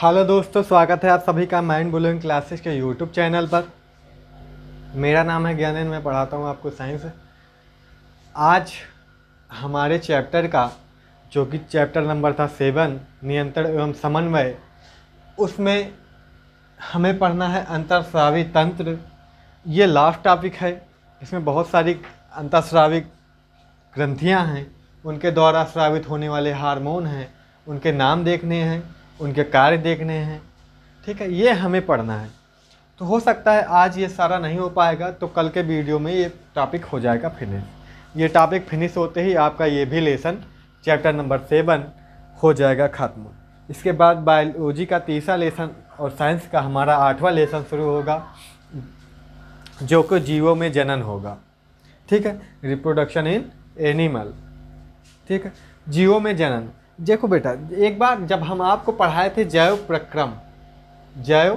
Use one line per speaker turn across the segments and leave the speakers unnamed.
hello दोस्तों स्वागत है आप सभी का माइंड ब्लोइंग क्लासेस के यूट्यूब चैनल पर मेरा नाम है ज्ञानेन मैं पढ़ाता हूँ आपको साइंस आज हमारे चैप्टर का जो कि चैप्टर नंबर था सेवन नियंत्रण एवं समन्वय उसमें हमें पढ़ना है अंतरस्रावी तंत्र ये लास्ट टॉपिक है इसमें बहुत सारी अंतरस्रावी ग्रंथियाँ हैं उनके द्वारा श्रावित होने वाले हारमोन हैं उनके नाम देखने हैं उनके कार्य देखने हैं ठीक है ये हमें पढ़ना है तो हो सकता है आज ये सारा नहीं हो पाएगा तो कल के वीडियो में ये टॉपिक हो जाएगा फिनिश ये टॉपिक फिनिश होते ही आपका ये भी लेसन चैप्टर नंबर सेवन हो जाएगा ख़त्म इसके बाद बायोलॉजी का तीसरा लेसन और साइंस का हमारा आठवां लेसन शुरू होगा जो कि जीवों में जनन होगा ठीक है रिप्रोडक्शन इन एनिमल ठीक है जीवों में जनन देखो बेटा एक बार जब हम आपको पढ़ाए थे जैव प्रक्रम जैव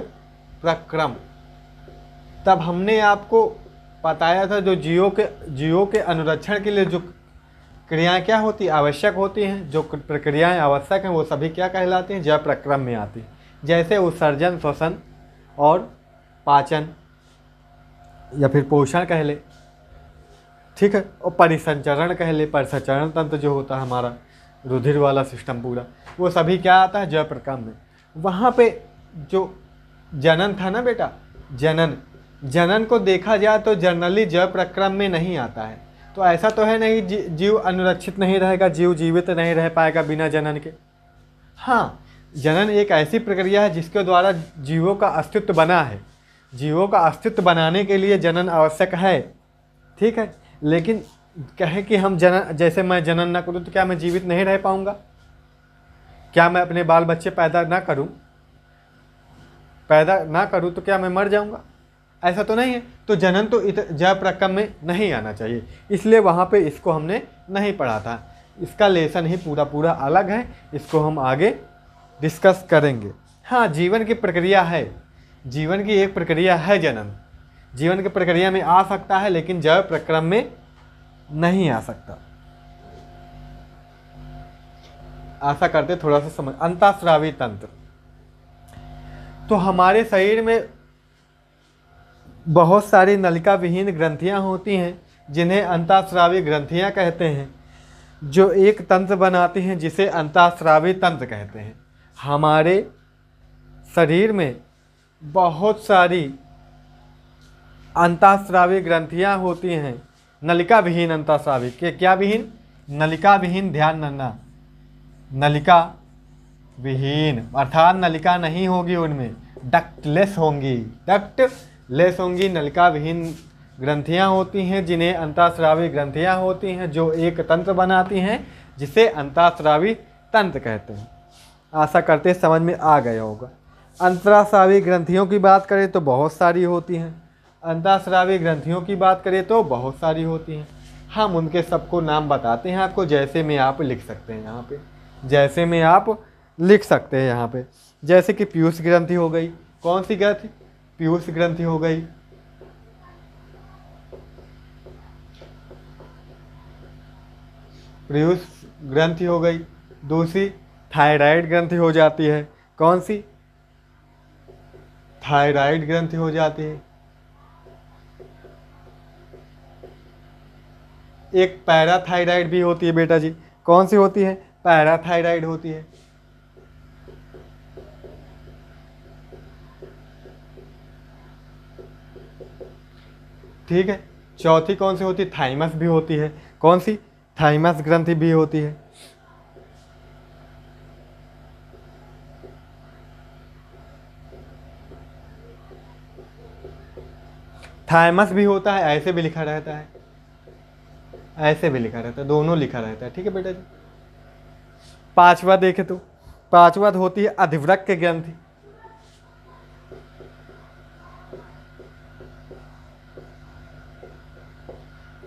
प्रक्रम तब हमने आपको बताया था जो जीव के जीवों के अनुरक्षण के लिए जो क्रियाएं क्या होती आवश्यक होती हैं जो प्रक्रियाएं आवश्यक हैं वो सभी क्या कहलाती हैं जैव प्रक्रम में आती हैं जैसे उत्सर्जन श्वसन और पाचन या फिर पोषण कह ले ठीक है और परिसंचरण कह ले परिसंचरण तंत्र जो होता है हमारा रुधिर वाला सिस्टम पूरा वो सभी क्या आता है जयप्रकाम में वहाँ पे जो जनन था ना बेटा जनन जनन को देखा जाए तो जनरली जयप्रक्रम में नहीं आता है तो ऐसा तो है नहीं जी, जीव अनुरक्षित नहीं रहेगा जीव जीवित नहीं रह पाएगा बिना जनन के हाँ जनन एक ऐसी प्रक्रिया है जिसके द्वारा जीवों का अस्तित्व बना है जीवों का अस्तित्व बनाने के लिए जनन आवश्यक है ठीक है लेकिन कहें कि हम जनन जैसे मैं जनन ना करूं तो क्या मैं जीवित नहीं रह पाऊंगा क्या मैं अपने बाल बच्चे पैदा ना करूं पैदा ना करूं तो क्या मैं मर जाऊंगा ऐसा तो नहीं है तो जनन तो जैव प्रक्रम में नहीं आना चाहिए इसलिए वहाँ पे इसको हमने नहीं पढ़ा था इसका लेसन ही पूरा पूरा अलग है इसको हम आगे डिस्कस करेंगे हाँ जीवन की प्रक्रिया है जीवन की एक प्रक्रिया है जनन जीवन की प्रक्रिया में आ सकता है लेकिन जैव प्रक्रम में नहीं आ सकता आशा करते थोड़ा सा समझ अंताश्रावी तंत्र तो हमारे शरीर में बहुत सारी नलिका विहीन ग्रंथियां होती हैं जिन्हें अंताश्रावी ग्रंथियां कहते हैं जो एक तंत्र बनाती हैं जिसे अंताश्रावी तंत्र कहते हैं हमारे शरीर में बहुत सारी अंताश्रावी ग्रंथियां होती हैं नलिका विहीन अंत साबिक के क्या विहीन नलिका विहीन ध्यान नन्ना नलिका विहीन अर्थात नलिका नहीं होगी उनमें डक्टलेस होंगी डक्ट लेस होंगी नलिका विहीन ग्रंथियाँ होती हैं जिन्हें अंताश्रावी ग्रंथियाँ होती हैं जो एक तंत्र बनाती हैं जिसे अंताश्रावी तंत्र कहते हैं आशा करते समझ में आ गया होगा अंतराश्रावी ग्रंथियों की बात करें तो बहुत सारी होती हैं अंताश्रावी ग्रंथियों की बात करें तो बहुत सारी होती हैं हम उनके सबको नाम बताते हैं आपको जैसे में आप लिख सकते हैं यहाँ पे जैसे में आप लिख सकते हैं यहाँ पे जैसे कि पीयूष ग्रंथि हो गई कौन सी ग्रंथि पीयूष ग्रंथि हो गई पीयूष ग्रंथि हो गई दूसरी थायराइड ग्रंथि हो जाती है कौन सी थायराइड ग्रंथि हो जाती है एक पैराथायराइड भी होती है बेटा जी कौन सी होती है पैराथायराइड होती है ठीक है चौथी कौन सी होती है थाइमस भी होती है कौन सी थाइमस ग्रंथि भी होती है थाइमस भी होता है ऐसे भी लिखा रहता है ऐसे भी लिखा रहता है दोनों लिखा रहता है ठीक है बेटा जी पांचवा देखे तो पांचवा तो होती है अधिवृक्क ग्रंथि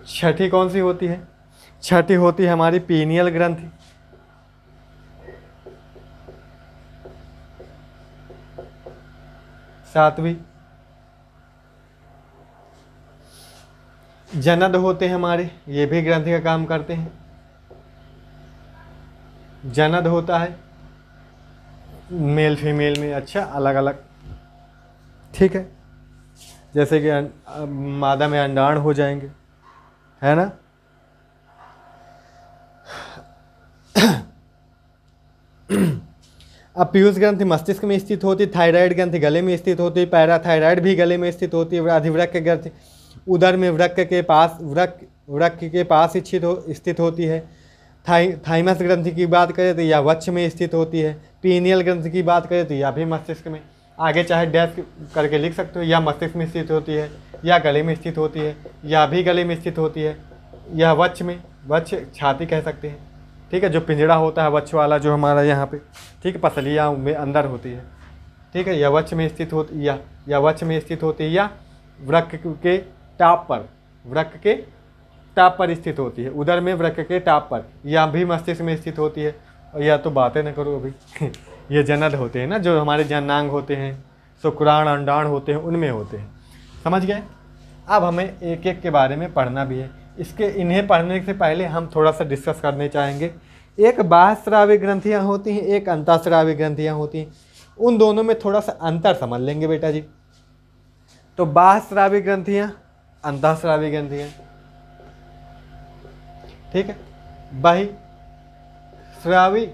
छठी कौन सी होती है छठी होती है हमारी पीनियल ग्रंथि सातवीं जनद होते हैं हमारे ये भी ग्रंथि का काम करते हैं जनद होता है मेल फीमेल में अच्छा अलग अलग ठीक है जैसे कि अं, मादा में अंडाण हो जाएंगे है ना अब पीयूष ग्रंथि मस्तिष्क में स्थित होती थायराइड ग्रंथि गले में स्थित होती पैराथायराइड भी गले में स्थित होती है अधिवृक्क ग्रंथि उधर में वृक्क के पास वृक्क वृक्क के पास स्थित हो स्थित होती है थाई थाइमस ग्रंथि की बात करें तो यह वक्ष में स्थित होती है पीनियल ग्रंथि की बात करें तो यह भी मस्तिष्क में आगे चाहे डैश करके लिख सकते हो या मस्तिष्क में स्थित होती है या गले में स्थित होती है या भी गले में स्थित होती है यह वक्ष में वक्ष छाती कह सकते हैं ठीक है जो पिंजड़ा होता है वक्ष वाला जो हमारा यहाँ पे ठीक है पसलियाँ में अंदर होती है ठीक है यह वक्ष में स्थित होती या यह वक्ष में स्थित होती है या वृक्ष के टाप पर वृक के टाप पर स्थित होती है उधर में वृक के टाप पर यह भी मस्तिष्क में स्थित होती है या तो बातें ना करो अभी ये जनद होते हैं ना जो हमारे जननांग होते हैं शुक्राण अंडाण होते हैं उनमें होते हैं समझ गए अब हमें एक एक के बारे में पढ़ना भी है इसके इन्हें पढ़ने से पहले हम थोड़ा सा डिस्कस करने चाहेंगे एक बाह्यश्रावी ग्रंथियाँ होती हैं एक अंतःश्रावी ग्रंथियाँ होती हैं उन दोनों में थोड़ा सा अंतर समझ लेंगे बेटा जी तो बाहस्राविक ग्रंथियाँ अंधा शराबी ग्रंथि है ठीक है बाही श्रावी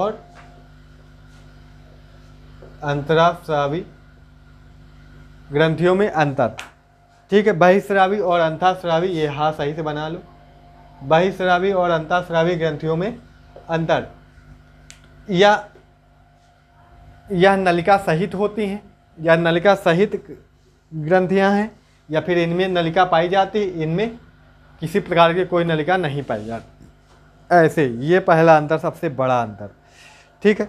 और अंतरा श्रावी ग्रंथियों में अंतर ठीक है बहिश्रावी और अंताश्रावी ये हा सही से बना लो बहिश्रावी और अंताश्रावी ग्रंथियों में अंतर या यह नलिका सहित होती हैं या नलिका सहित ग्रंथियां हैं या फिर इनमें नलिका पाई जाती इनमें किसी प्रकार की कोई नलिका नहीं पाई जाती ऐसे ये पहला अंतर सबसे बड़ा अंतर ठीक है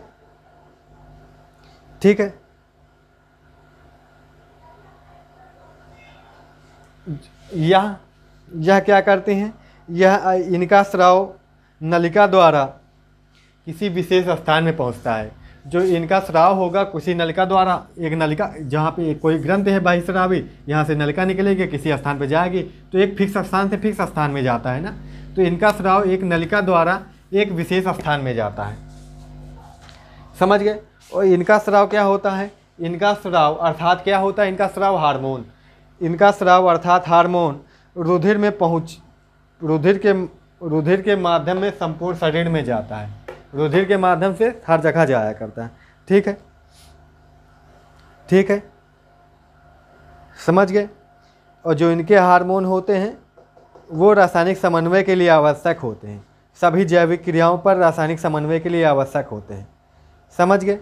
ठीक है यह यह क्या करते हैं यह इनका स्राव नलिका द्वारा किसी विशेष स्थान में पहुंचता है जो इनका श्राव होगा किसी नलिका द्वारा एक नलिका जहाँ पे कोई ग्रंथ है बाह्य श्रावी यहाँ से नलिका निकलेगी किसी स्थान पर जाएगी तो एक फिक्स स्थान से फिक्स स्थान में जाता है ना तो इनका श्राव एक नलिका द्वारा एक विशेष स्थान में जाता है समझ गए और इनका श्राव क्या होता है इनका श्राव अर्थात क्या होता है इनका श्राव हारमोन इनका श्राव अर्थात हारमोन रुधिर में पहुँच रुधिर के रुधिर के माध्यम में संपूर्ण शरीर में जाता है रुधिर के माध्यम से हर जगह जाया करता है ठीक है ठीक है समझ गए और जो इनके हार्मोन होते हैं वो रासायनिक समन्वय के लिए आवश्यक होते हैं सभी जैविक क्रियाओं पर रासायनिक समन्वय के लिए आवश्यक होते हैं समझ गए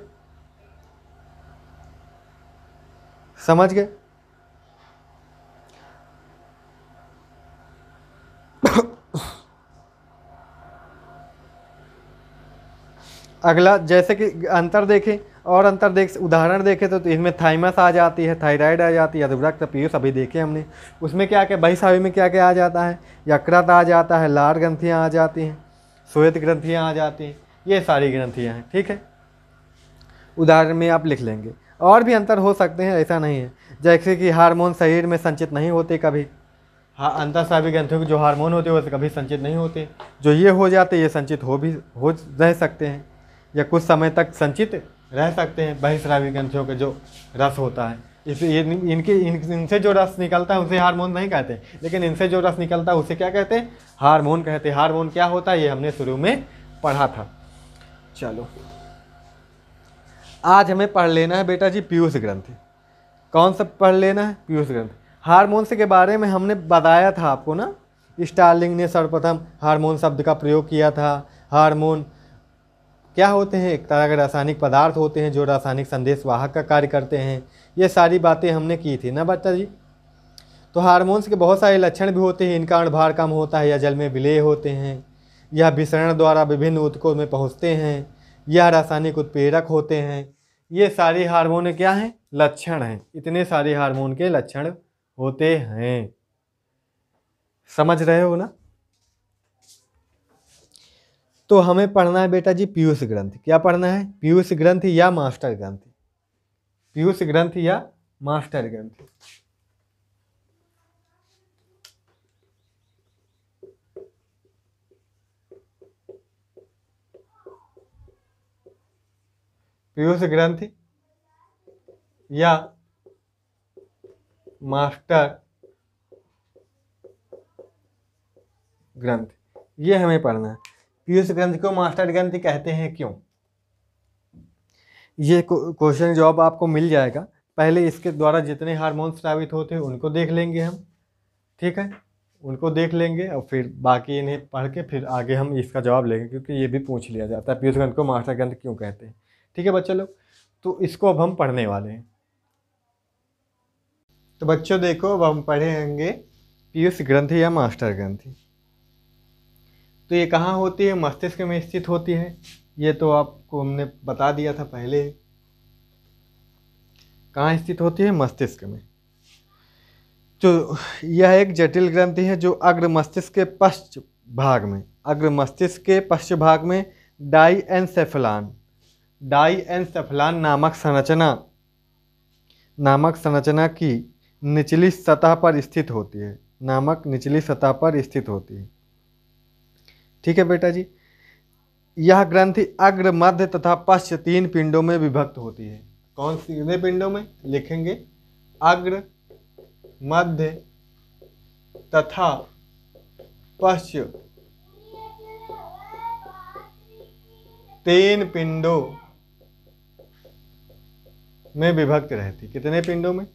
समझ गए अगला जैसे कि अंतर देखें और अंतर देख उदाहरण देखें तो, तो इसमें थाइमस आ जाती है थायराइड आ जाती है अधुरक्त पीयूष अभी देखे हमने उसमें क्या क्या बहिसावी में क्या क्या आ जाता है यकृत आ जाता है लार ग्रंथियाँ आ जाती हैं श्वेत ग्रंथियाँ आ जाती हैं ये सारी ग्रंथियाँ हैं ठीक है उदाहरण में आप लिख लेंगे और भी अंतर हो सकते हैं ऐसा नहीं है जैसे कि हार्मोन शरीर में संचित नहीं होते कभी हाँ सभी ग्रंथियों के जो हार्मोन होते हैं वो कभी संचित नहीं होते जो ये हो जाते ये संचित हो भी हो रह सकते हैं या कुछ समय तक संचित रह सकते हैं बहिश्रावी ग्रंथियों का जो रस होता है इस ये इनके इन, इनसे जो रस निकलता है उसे हार्मोन नहीं कहते लेकिन इनसे जो रस निकलता है उसे क्या कहते हैं हार्मोन कहते हैं हार्मोन क्या होता है ये हमने शुरू में पढ़ा था चलो आज हमें पढ़ लेना है बेटा जी पीयूष ग्रंथ कौन सा पढ़ लेना है पीयूष ग्रंथ हारमोन्स के बारे में हमने बताया था आपको ना स्टार्लिंग ने सर्वप्रथम हारमोन शब्द का प्रयोग किया था हारमोन क्या होते हैं एक तरह के रासायनिक पदार्थ होते हैं जो रासायनिक संदेश वाहक का कार्य करते हैं ये सारी बातें हमने की थी ना बच्चा जी तो हार्मोन्स के बहुत सारे लक्षण भी होते हैं इनका अणुभार कम होता है या जल में विलय होते हैं यह विसरण द्वारा विभिन्न उत्कों में पहुँचते हैं यह रासायनिक उत्प्रेरक होते हैं ये सारे हारमोन क्या हैं लक्षण हैं इतने सारे हारमोन के लक्षण होते हैं समझ रहे हो ना तो हमें पढ़ना है बेटा जी पीयूष ग्रंथ क्या पढ़ना है पीयूष ग्रंथ या मास्टर ग्रंथ पीयूष ग्रंथ या मास्टर ग्रंथ पीयूष ग्रंथ या मास्टर ग्रंथ ये हमें पढ़ना है पीयूष ग्रंथ को मास्टर ग्रंथ कहते हैं क्यों ये क्वेश्चन जवाब आपको मिल जाएगा पहले इसके द्वारा जितने हार्मोन स्रावित होते हैं उनको देख लेंगे हम ठीक है उनको देख लेंगे और फिर बाकी इन्हें पढ़ के फिर आगे हम इसका जवाब लेंगे क्योंकि ये भी पूछ लिया जाता है पीयूष ग्रंथ को मास्टर ग्रंथ क्यों कहते हैं ठीक है बच्चे लोग तो इसको अब हम पढ़ने वाले हैं तो बच्चों देखो अब हम पढ़ेंगे पीयूष ग्रंथ या मास्टर ग्रंथ तो ये कहाँ होती है मस्तिष्क में स्थित होती है ये तो आपको हमने बता दिया था पहले कहाँ स्थित होती है मस्तिष्क में तो यह एक जटिल ग्रंथि है जो अग्र मस्तिष्क के पश्च भाग में अग्र मस्तिष्क के पश्च भाग में डाई एनसेफलान डाई एनसेफलान नामक संरचना नामक संरचना की निचली सतह पर स्थित होती है नामक निचली सतह पर स्थित होती है ठीक है बेटा जी यह ग्रंथि अग्र मध्य तथा पश्च तीन पिंडों में विभक्त होती है कौन सी कितने पिंडों में लिखेंगे अग्र मध्य तथा पश्च तीन पिंडों में विभक्त रहती कितने पिंडों में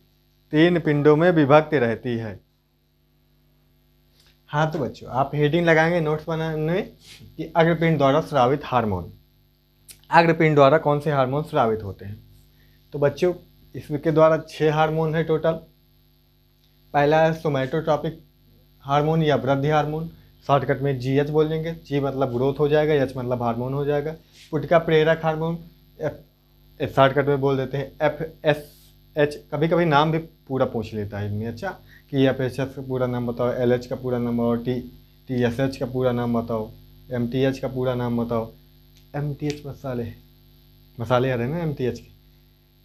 तीन पिंडों में विभक्त रहती है हाँ तो बच्चों आप हेडिंग लगाएंगे नोट्स बनाने में कि अग्रपिंड द्वारा स्रावित हार्मोन अग्रपिंड द्वारा कौन से हार्मोन स्रावित होते हैं तो बच्चों इसके द्वारा छः हार्मोन है टोटल पहला है सोमैटोट्रॉपिक हार्मोन या वृद्धि हार्मोन शॉर्टकट में जी एच बोल देंगे जी मतलब ग्रोथ हो जाएगा एच मतलब हार्मोन हो जाएगा पुटका प्रेरक हार्मोन शॉर्टकट में बोल देते हैं एफ एस एच कभी कभी नाम भी पूरा पूछ लेता है इनमें अच्छा कि एफ एच एस का पूरा नाम बताओ एल एच का पूरा नाम बताओ टी टी एस एच का पूरा नाम बताओ एम टी एच का पूरा नाम बताओ एम टी एच मसाले मसाले आ रहे ना एम टी एच के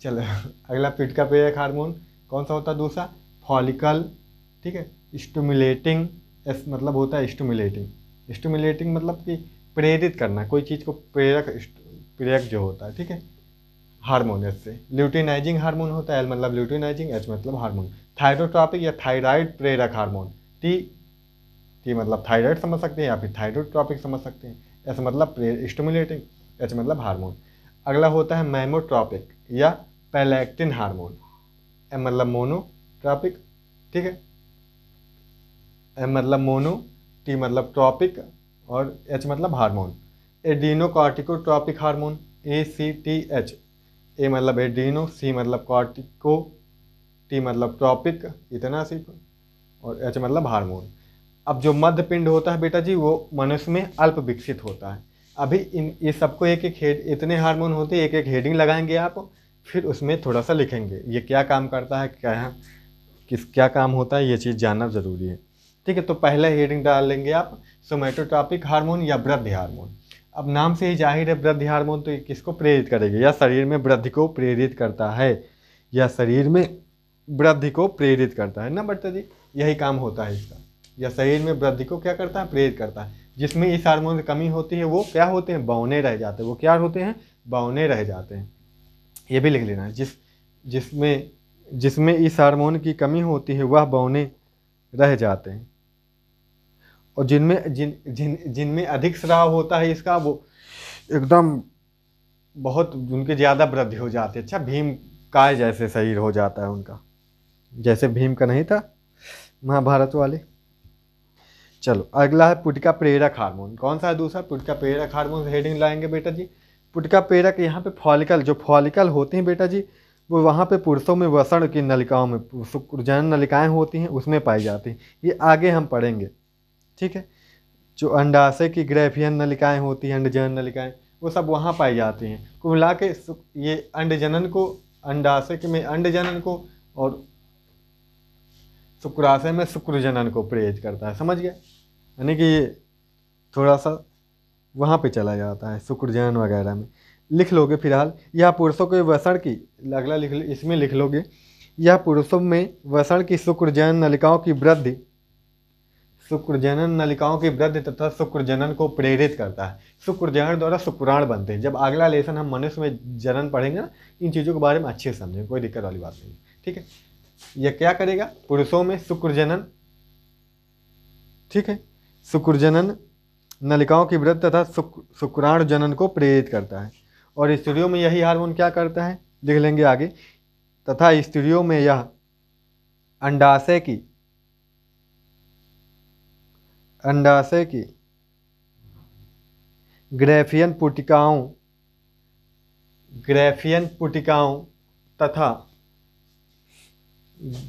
चलो अगला पिट का पे एक हार्मोन कौन सा होता है दूसरा फॉलिकल ठीक है स्टूमुलेटिंग एस मतलब होता है स्टूमुलेटिंग स्टूमुलेटिंग मतलब कि प्रेरित करना कोई चीज़ को प्रेरक प्रेरक जो होता है ठीक है हार्मोन एस से ल्यूटिनाइजिंग हार्मोन होता है एल मतलब ल्यूटिनाइजिंग एच मतलब हार्मोन थायरोट्रॉपिक या थायराइड प्रेरक हार्मोन टी टी मतलब थायराइड समझ सकते हैं या फिर थायरोट्रॉपिक समझ सकते हैं एस मतलब स्टमुलेटिंग एच मतलब हार्मोन अगला होता है मैमोट्रॉपिक या पैलेक्टिन हार्मोन एम मतलब मोनोट्रॉपिक ठीक है एम मतलब मोनो टी मतलब ट्रॉपिक और एच मतलब hormone adeno corticotropic hormone A C T H A मतलब एडीनो सी मतलब कॉर्टिको टी मतलब ट्रॉपिक इतना सिर्फ और एच मतलब हार्मोन अब जो मध्य पिंड होता है बेटा जी वो मनुष्य में अल्प विकसित होता है अभी इन ये सबको एक एक हेड इतने हार्मोन होते हैं एक एक हेडिंग लगाएंगे आप फिर उसमें थोड़ा सा लिखेंगे ये क्या काम करता है क्या है किस क्या काम होता है ये चीज़ जानना ज़रूरी है ठीक है तो पहले हेडिंग डाल लेंगे आप सोमेटोट्रॉपिक हार्मोन या वृद्धि हार्मोन अब नाम से ही जाहिर है वृद्धि हार्मोन तो किसको प्रेरित करेगा या शरीर में वृद्धि को प्रेरित करता है या शरीर में वृद्धि को प्रेरित करता है ना भट्टा जी यही काम होता है इसका या शरीर में वृद्धि को क्या करता है प्रेरित करता है जिसमें इस हार्मोन की कमी होती है वो क्या होते हैं बौने रह जाते हैं वो क्या होते हैं बौने रह जाते हैं ये भी लिख लेना है जिस जिसमें जिसमें इस हार्मोन की कमी होती है वह बौने रह जाते हैं और जिनमें जिन जिन जिनमें अधिक स्राव होता है इसका वो एकदम बहुत उनके ज़्यादा वृद्धि हो जाती है अच्छा भीम काय जैसे शरीर हो जाता है उनका जैसे भीम का नहीं था महाभारत वाले चलो अगला है पुटका प्रेरक हार्मोन कौन सा है दूसरा पुटका प्रेरक हार्मोन हेडिंग लाएंगे बेटा जी पुटका प्रेरक यहाँ पे फॉलिकल जो फॉलिकल होते हैं बेटा जी वो वहाँ पे पुरुषों में वसण की नलिकाओं में जन नलिकाएँ होती हैं उसमें पाई जाती हैं ये आगे हम पढ़ेंगे ठीक है जो अंडाशय की ग्रेफियन नलिकाएँ होती हैं अंडजन नलिकाएँ वो सब वहाँ पाई जाती हैं कुल के ये अंडजनन को अंडाशय में अंडजनन को और शुक्राशय में शुक्र जनन को प्रेरित करता है समझ गया यानी कि थोड़ा सा वहाँ पे चला जाता है शुक्र जनन वगैरह में लिख लोगे फिलहाल यह पुरुषों के वसण की अगला लिख इसमें लिख लोगे यह पुरुषों में वसण की शुक्र जनन नलिकाओं की वृद्धि शुक्र जनन नलिकाओं की वृद्धि तथा शुक्र जनन को प्रेरित करता है शुक्र जनन द्वारा शुक्राण बनते हैं जब अगला लेसन हम मनुष्य में जनन पढ़ेंगे ना इन चीज़ों के बारे में अच्छे समझेंगे कोई दिक्कत वाली बात नहीं ठीक है यह क्या करेगा पुरुषों में शुक्र जनन ठीक है शुक्र जनन नलिकाओं की व्रत तथा शुक्राणु जनन को प्रेरित करता है और स्त्रियों में यही हार्मोन क्या करता है लिख लेंगे आगे तथा स्त्रियों में यह अंडाशय की अंडाशय की ग्रेफियन पुटिकाओं ग्रेफियन पुटिकाओं तथा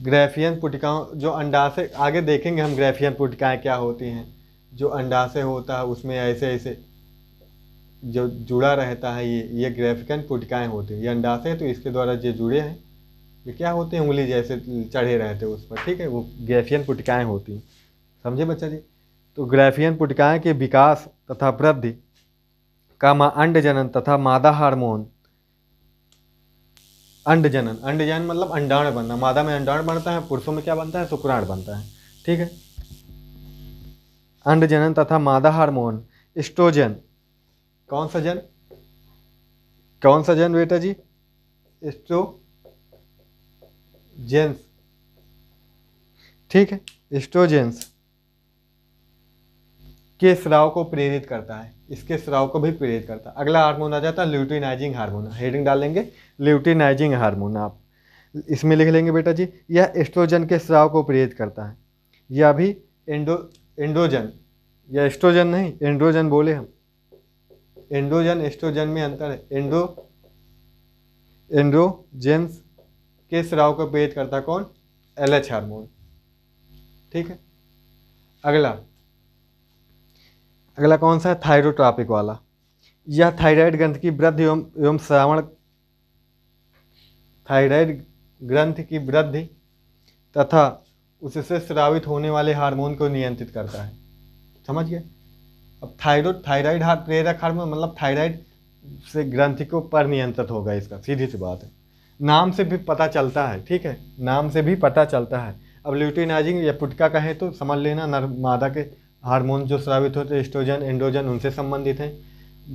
ग्रेफियन पुटिकाओं जो अंडाशय आगे देखेंगे हम ग्रेफियन पुटिकाएँ क्या होती हैं जो अंडाशय होता है उसमें ऐसे ऐसे जो जुड़ा रहता है ये ये ग्रेफिकन पुटिकाएँ होती हैं ये अंडाशय है तो इसके द्वारा जो जुड़े हैं ये क्या होते हैं उंगली जैसे चढ़े रहते हैं उस पर ठीक है वो ग्रेफियन पुटिकाएँ होती हैं समझे बच्चा जी तो ग्रेफियन पुटिकाएँ के विकास तथा वृद्धि का अंड जनन तथा मादा हार्मोन अंड जनन अंड जनन मतलब अंडाण बनना मादा में अंडाण बनता है पुरुषों में क्या बनता है शुक्राण बनता है ठीक है अंड जनन तथा मादा हार्मोन स्ट्रोजन कौन सा जन कौन सा जन बेटा जी जेंस ठीक है स्ट्रोजेंस के स्राव को प्रेरित करता है इसके स्राव को भी प्रेरित करता है अगला हार्मोन आ जाता है ल्यूटिनाइजिंग हार्मोन हेडिंग डालेंगे ल्यूटिनाइजिंग हार्मोन आप इसमें लिख लेंगे बेटा जी यह एस्ट्रोजन के स्राव को प्रेरित करता है यह भी एंडो एंड्रोजन या एस्ट्रोजन नहीं एंड्रोजन बोले हम एंड्रोजन एस्ट्रोजन में अंतर है एंड्रो एंड्रोजेंस के स्राव को प्रेरित करता कौन एल एच हार्मोन ठीक है अगला अगला कौन सा है थायरोट्रॉपिक वाला यह थायराइड ग्रंथ की वृद्धि एवं एवं श्रावण थायराइड ग्रंथ की वृद्धि तथा उससे स्रावित होने वाले हार्मोन को नियंत्रित करता है समझ गए अब थायरोड थायराइड हार प्रेरक हार्मोन मतलब थायराइड से ग्रंथि को पर नियंत्रित होगा इसका सीधी सी बात है नाम से भी पता चलता है ठीक है नाम से भी पता चलता है अब ल्यूटिनाइजिंग या पुटका कहें तो समझ लेना नर्मादा के हार्मोन जो स्रावित होते हैं एस्ट्रोजन एंड्रोजन उनसे संबंधित हैं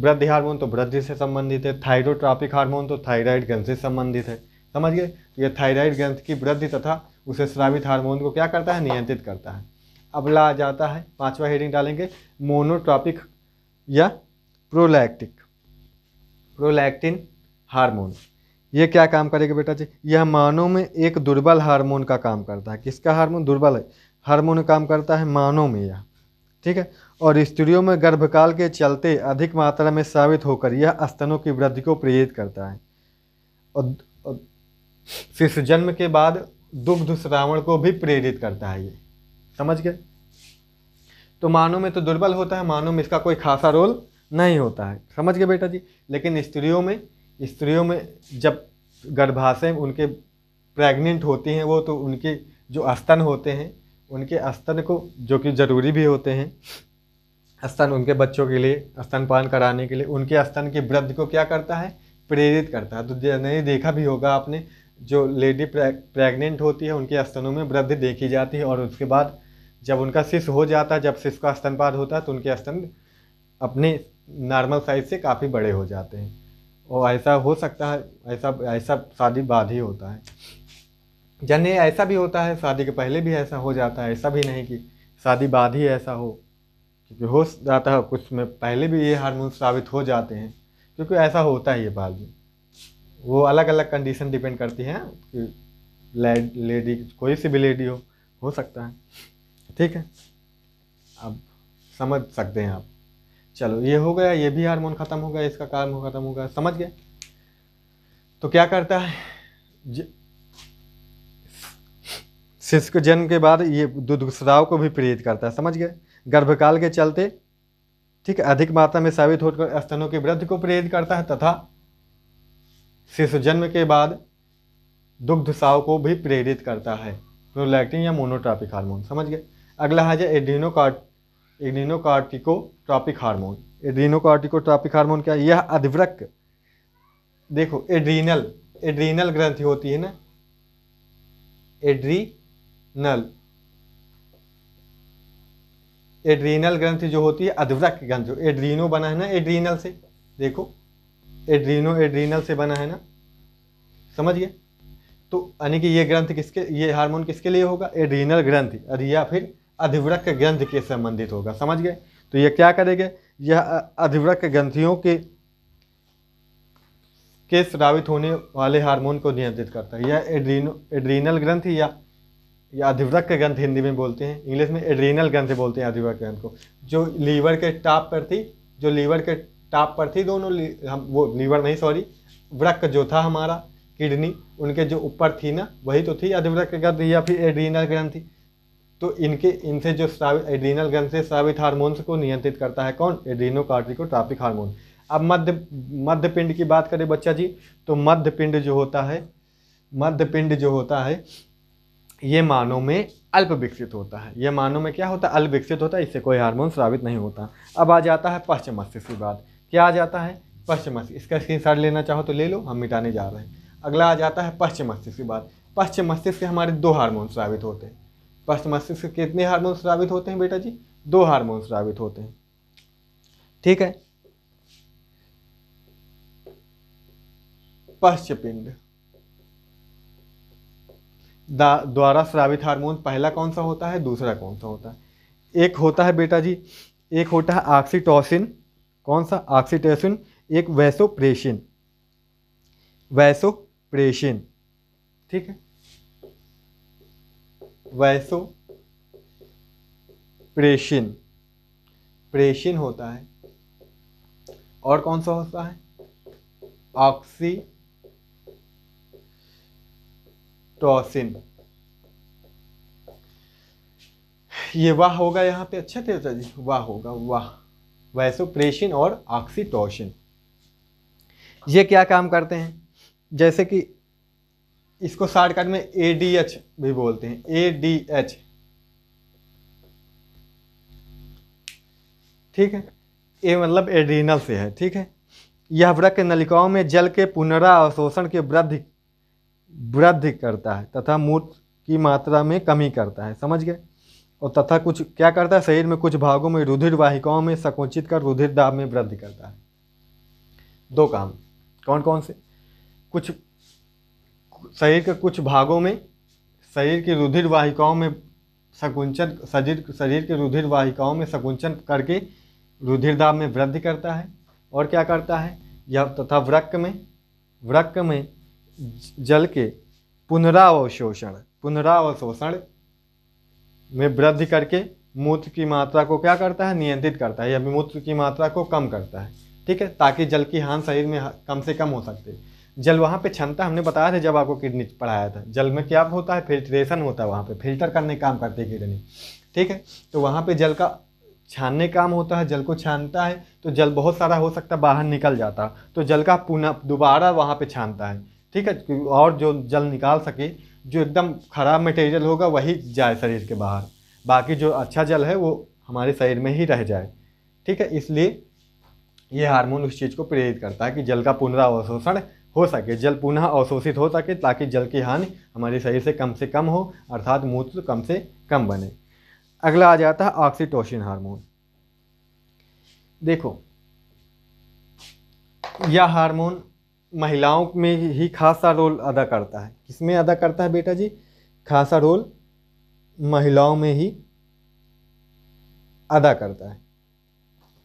वृद्धि हार्मोन तो वृद्धि से संबंधित है थायरोट्रॉपिक हार्मोन तो थायराइड ग्रंथ से संबंधित है समझ गए यह थायराइड ग्रंथ की वृद्धि तथा उसे स्रावित हार्मोन को क्या करता है नियंत्रित करता है अब आ जाता है पांचवा हेडिंग डालेंगे मोनोट्रॉपिक या प्रोलैक्टिक प्रोलैक्टिन हार्मोन ये क्या काम करेगा बेटा जी यह मानव में एक दुर्बल हार्मोन का काम करता है किसका हार्मोन दुर्बल है हार्मोन काम करता है मानव में यह ठीक है और स्त्रियों में गर्भकाल के चलते अधिक मात्रा में साबित होकर यह स्तनों की वृद्धि को प्रेरित करता है और, और शिशु जन्म के बाद दुग्ध श्रावण को भी प्रेरित करता है ये समझ गए तो मानव में तो दुर्बल होता है मानव में इसका कोई खासा रोल नहीं होता है समझ गए बेटा जी लेकिन स्त्रियों में स्त्रियों में जब गर्भाशय उनके प्रेग्नेंट होती हैं वो तो उनके जो स्तन होते हैं उनके स्तन को जो कि ज़रूरी भी होते हैं स्तन उनके बच्चों के लिए स्तनपान कराने के लिए उनके स्तन की वृद्धि को क्या करता है प्रेरित करता है तो नहीं देखा भी होगा आपने जो लेडी प्रेग्नेंट होती है उनके स्तनों में वृद्धि देखी जाती है और उसके बाद जब उनका शिशु हो जाता है जब शिशु का स्तनपान होता है तो उनके स्तन अपने नॉर्मल साइज से काफ़ी बड़े हो जाते हैं और ऐसा हो सकता है ऐसा ऐसा शादी बाद ही होता है जने ऐसा भी होता है शादी के पहले भी ऐसा हो जाता है ऐसा भी नहीं कि शादी बाद ही ऐसा हो क्योंकि हो जाता है कुछ में पहले भी ये हारमोन साबित हो जाते हैं क्योंकि ऐसा होता ही है बाद में वो अलग अलग कंडीशन डिपेंड करती हैं कि लेडी कोई सी भी लेडी हो हो सकता है ठीक है अब समझ सकते हैं आप चलो ये हो गया ये भी हार्मोन ख़त्म हो गया इसका काम ख़त्म हो गया समझ गए तो क्या करता है शिष्य के जन्म के बाद ये दुदुसराव को भी प्रेरित करता है समझ गए गर्भकाल के चलते ठीक है अधिक मात्रा में साबित होकर स्तनों के वृद्धि को प्रेरित करता है तथा शिशु जन्म के बाद दुग्ध साव को भी प्रेरित करता है प्रोलैक्टिन या मोनोट्रॉपिक हार्मोन समझ गए अगला है जो adrenocorticotropic hormone adrenocorticotropic hormone क्या यह अधिव्रक देखो एड्रीनल एड्रीनल ग्रंथि होती है ना एड्री नल एड्रीनल ग्रंथ जो होती है अधवृक ग्रंथ एड्रीनो बना है ना एड्रीनल से देखो एड्रीनो एड्रीनल से बना है ना समझिए तो यानी कि ये ग्रंथ किसके ये हार्मोन किसके लिए होगा एड्रीनल ग्रंथ और या फिर अधिवृक ग्रंथ के संबंधित होगा समझ गए तो ये क्या करेगा यह अधिवृक ग्रंथियों के के स्रावित होने वाले हार्मोन को नियंत्रित करता है यह एड्रीनो एड्रीनल ग्रंथ या या अधिवृक्क ग्रंथ हिंदी में बोलते हैं इंग्लिश में एड्रीनल ग्रंथ बोलते हैं अधिवृक्क ग्रंथ को जो लीवर के टाप पर थी जो लीवर के टाप पर थी दोनों हम वो लीवर नहीं सॉरी वृक्क जो था हमारा किडनी उनके जो ऊपर थी ना वही तो थी अधिवृक्क ग्रंथ या फिर एड्रीनल थी तो इनके इनसे जो स्रावित एड्रीनल ग्रंथ से स्रावित हार्मोन्स को नियंत्रित करता है कौन एड्रीनो कार्टिको ट्रापिक हार्मोन अब मध्य मध्य पिंड की बात करें बच्चा जी तो मध्य पिंड जो होता है मध्य पिंड जो होता है ये मानों में अल्प विकसित होता है यह मानव में क्या होता है अल्प विकसित होता है इससे कोई हार्मोन स्रावित नहीं होता अब आ जाता है पश्चिम की बात क्या आ जाता है पश्चिम मस्तिष्क इसका स्क्रीन लेना चाहो तो ले लो हम मिटाने जा रहे हैं अगला आ जाता है मस्तिष्क की बात मस्तिष्क से हमारे दो हारमोन स्रावित होते हैं पश्चिम मस्तिष्क से कितने हारमोन स्रावित होते हैं बेटा जी दो हारमोन स्रावित होते हैं ठीक है पिंड द्वारा स्रावित हार्मोन पहला कौन सा होता है दूसरा कौन सा होता है एक होता है बेटा जी एक होता है ऑक्सीटोसिन कौन सा ऑक्सीटोसिन एक वैसोप्रेशन वैसोप्रेशन ठीक है वैसो प्रेशन प्रेशन होता है और कौन सा होता है ऑक्सी टॉसिन तो ये वाह होगा यहाँ पे अच्छा थे जी वाह होगा वाह वैसोप्रेशिन और ऑक्सीटोशिन ये क्या काम करते हैं जैसे कि इसको शॉर्टकट में ए डी एच भी बोलते हैं ए डी एच ठीक है ए मतलब एड्रीनल से है ठीक है यह व्रक नलिकाओं में जल के पुनरावशोषण के वृद्धि वृद्धि करता है तथा मूत्र की मात्रा में कमी करता है समझ गए और तथा कुछ क्या करता है शरीर में कुछ भागों में रुधिर वाहिकाओं में संकुचित कर रुधिर दाब में वृद्धि करता है दो काम कौन कौन से कुछ शरीर के कुछ भागों में शरीर की रुधिर वाहिकाओं में संकुंचन शरीर शरीर के रुधिर वाहिकाओं में संकुंचन करके रुधिर दाब में वृद्धि करता है और क्या करता है यह तथा वृक्क में वृक्क में जल के पुनरावशोषण पुनरावशोषण में वृद्धि करके मूत्र की मात्रा को क्या करता है नियंत्रित करता है या मूत्र की मात्रा को कम करता है ठीक है ताकि जल की हान शरीर में कम से कम हो सकते जल वहाँ पे क्षमता हमने बताया था जब आपको किडनी पढ़ाया था जल में क्या होता है फिल्ट्रेशन होता है वहाँ पे फिल्टर करने काम करती है किडनी ठीक है तो वहाँ पे जल का छानने काम होता है जल को छानता है तो जल बहुत सारा हो सकता है बाहर निकल जाता तो जल का पुनः दोबारा वहाँ पे छानता है ठीक है और जो जल निकाल सके जो एकदम खराब मटेरियल होगा वही जाए शरीर के बाहर बाकी जो अच्छा जल है वो हमारे शरीर में ही रह जाए ठीक है इसलिए ये हार्मोन उस चीज़ को प्रेरित करता है कि जल का पुनरावशोषण हो सके जल पुनः अवशोषित हो सके ताकि जल की हानि हमारे शरीर से कम से कम हो अर्थात मूत्र कम से कम बने अगला आ जाता है ऑक्सीटोशिन हार्मोन देखो यह हार्मोन महिलाओं में ही खासा रोल अदा करता है किसमें अदा करता है बेटा जी खासा रोल महिलाओं में ही अदा करता है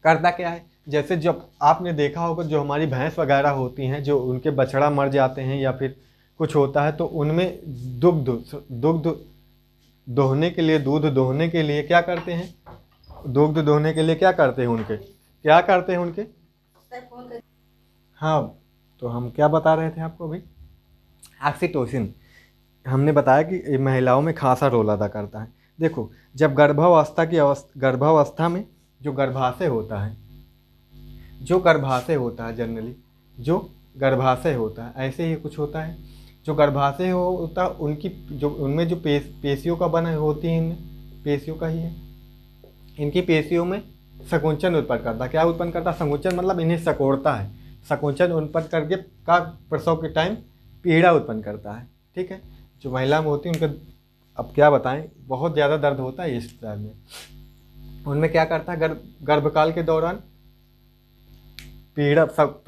करता क्या है जैसे जब आपने देखा होगा जो हमारी भैंस वगैरह होती हैं जो उनके बछड़ा मर जाते हैं या फिर कुछ होता है तो उनमें दुग्ध दुग्ध दोहने के लिए दूध दोहने के लिए क्या करते हैं दुग्ध दोहने के लिए क्या करते हैं उनके क्या करते हैं उनके हाँ तो हम क्या बता रहे थे आपको अभी ऑक्सीटोसिन हमने बताया कि महिलाओं में खासा रोल अदा करता है देखो जब गर्भावस्था की अवस्था गर्भावस्था में जो गर्भाशय होता है जो गर्भाशय होता है जनरली जो गर्भाशय होता है ऐसे ही कुछ होता है जो गर्भाशय हो होता उनकी जो उनमें जो पेश पेशियों का बना होती है इनमें पेशियों का ही है इनकी पेशियों में सकुंचन उत्पन्न करता क्या उत्पन्न करता सकुंचन मतलब इन्हें सकोड़ता है संकोचन उत्पन्न करके का प्रसव के टाइम पीड़ा उत्पन्न करता है ठीक है जो महिला में होती है उनका अब क्या बताएं बहुत ज़्यादा दर्द होता है इस दर्द में उनमें क्या करता है गर्भ गर्भकाल के दौरान पीड़ा सब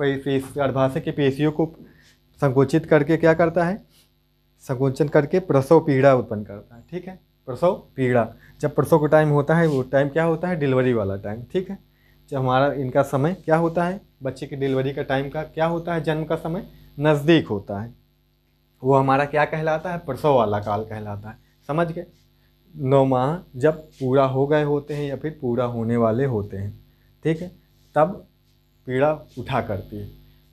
गर्भाशय के पेशियों को संकुचित करके क्या करता है संकोचन करके प्रसव पीड़ा उत्पन्न करता है ठीक है प्रसव पीड़ा जब प्रसव का टाइम होता है वो टाइम क्या होता है डिलीवरी वाला टाइम ठीक है जब हमारा इनका समय क्या होता है बच्चे की डिलीवरी का टाइम का क्या होता है जन्म का समय नज़दीक होता है वो हमारा क्या कहलाता है प्रसव वाला काल कहलाता है समझ गए नौ माह जब पूरा हो गए होते हैं या फिर पूरा होने वाले होते हैं ठीक है तब पीड़ा उठा करती है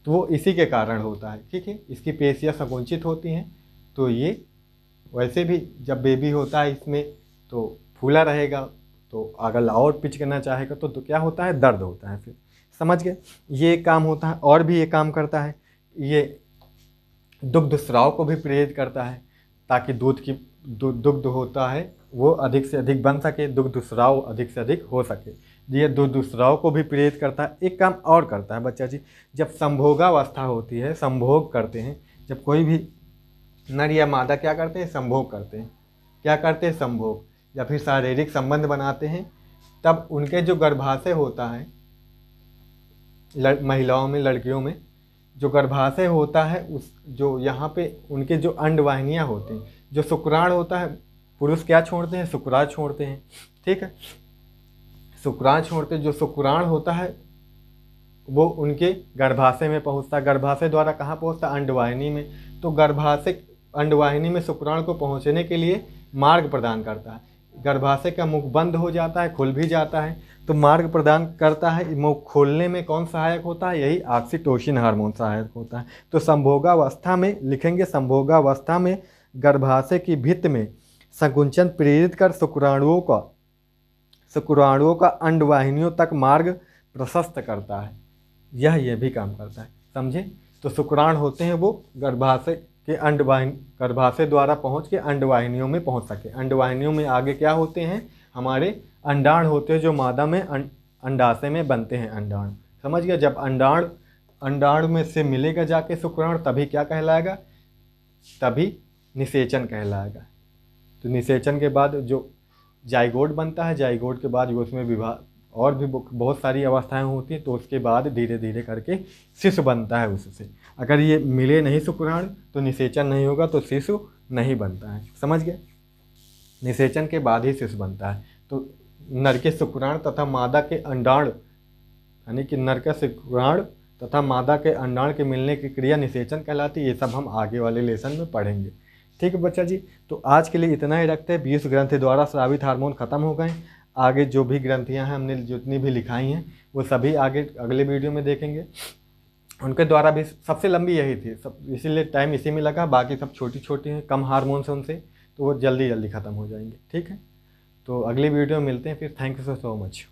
तो वो इसी के कारण होता है ठीक है इसकी पेशियाँ संकुंचित होती हैं तो ये वैसे भी जब बेबी होता है इसमें तो फूला रहेगा तो अगर और पिचकना चाहेगा तो, तो क्या होता है दर्द होता है फिर समझ गए ये काम होता है और भी ये काम करता है ये दुग्ध स्राव को भी प्रेरित करता है ताकि दूध की दुग्ध होता है वो अधिक से अधिक बन सके दुग्ध स्राव अधिक से अधिक हो सके ये दुग्ध स्राव को भी प्रेरित करता है एक काम और करता है बच्चा जी जब संभोगावस्था होती है संभोग करते हैं जब कोई भी नर या मादा क्या करते हैं संभोग करते हैं क्या करते हैं संभोग या फिर शारीरिक संबंध बनाते हैं तब उनके जो गर्भाशय होता है लड़, महिलाओं में लड़कियों में जो गर्भाशय होता है उस जो यहाँ पे उनके जो अंडवाहिनियाँ होती हैं जो शुक्राण होता है पुरुष क्या छोड़ते हैं शुक्राण छोड़ते हैं ठीक है शुक्राण छोड़ते जो शुक्राण होता है वो उनके गर्भाशय में पहुँचता है गर्भाशय द्वारा कहाँ पहुँचता है अंडवाहिनी में तो गर्भाशय अंडवाहिनी में शुक्राण को पहुँचने के लिए मार्ग प्रदान करता है गर्भाशय का मुख बंद हो जाता है खुल भी जाता है तो मार्ग प्रदान करता है मुख खोलने में कौन सहायक होता है यही ऑक्सीटोशिन हार्मोन सहायक होता है तो संभोगावस्था में लिखेंगे संभोगावस्था में गर्भाशय की भित्त में संकुंचन प्रेरित कर शुक्राणुओं का शुक्राणुओं का अंडवाहिनियों तक मार्ग प्रशस्त करता है यह यह भी काम करता है समझे तो शुक्राणु होते हैं वो गर्भाशय के अंडवाहिन गर्भाशय द्वारा पहुंच के अंडवाहिनियों में पहुंच सके अंडवाहिनियों में आगे क्या होते हैं हमारे अंडाण होते हैं जो मादा में अं, अंडाशय में बनते हैं अंडाण समझ गया जब अंडाण अंडाण में से मिलेगा जाके शुक्राण तभी क्या कहलाएगा तभी निषेचन कहलाएगा तो निषेचन के बाद जो जाइगोड बनता है जाइगोड के बाद उसमें विभाग और भी बहुत सारी अवस्थाएं होती हैं तो उसके बाद धीरे धीरे करके शिशु बनता है उससे अगर ये मिले नहीं शुक्राण तो निषेचन नहीं होगा तो शिशु नहीं बनता है समझ गए निषेचन के बाद ही शिशु बनता है तो नर के शुक्राण तथा मादा के अंडाण यानी कि नर का शुक्राण तथा मादा के अंडाण के मिलने की क्रिया निषेचन कहलाती है ये सब हम आगे वाले लेसन में पढ़ेंगे ठीक है बच्चा जी तो आज के लिए इतना ही रखते हैं बीस ग्रंथ द्वारा श्रावित हार्मोन खत्म हो गए आगे जो भी ग्रंथियाँ हैं हमने जितनी भी लिखाई हैं वो सभी आगे अगले वीडियो में देखेंगे उनके द्वारा भी सबसे लंबी यही थी सब इसीलिए टाइम इसी में लगा बाकी सब छोटी छोटी हैं कम हारमोन्स से उनसे तो वो जल्दी जल्दी ख़त्म हो जाएंगे ठीक है तो अगली वीडियो में मिलते हैं फिर थैंक यू सो मच